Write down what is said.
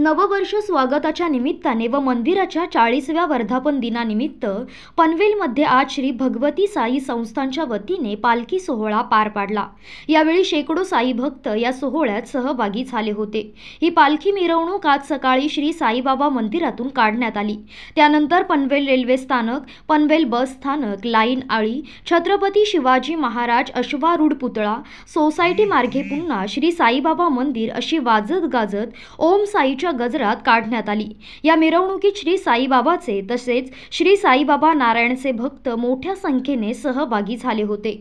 नववर्ष स्वागताच्या निमित्ताने व मंदिराच्या चाळीसव्या वर्धापन दिनानिमित्त पनवेलमध्ये आज श्री भगवती साई संस्थांच्या वतीने पालखी सोहळा पार पाडला यावेळी शेकडो साई भक्त या सोहळ्यात सहभागी झाले होते ही पालखी मिरवणूक आज सकाळी श्री साईबाबा मंदिरातून काढण्यात आली त्यानंतर पनवेल रेल्वे स्थानक पनवेल बस स्थानक लाईन आळी छत्रपती शिवाजी महाराज अश्वारूढ पुतळा सोसायटी मार्गे पुन्हा श्री साईबाबा मंदिर अशी वाजत गाजत ओम साईच्या गजरात काढण्यात आली या मिरवणुकीत श्री साईबाबाचे तसेच श्री साईबाबा नारायणचे भक्त मोठ्या संख्येने सहभागी झाले होते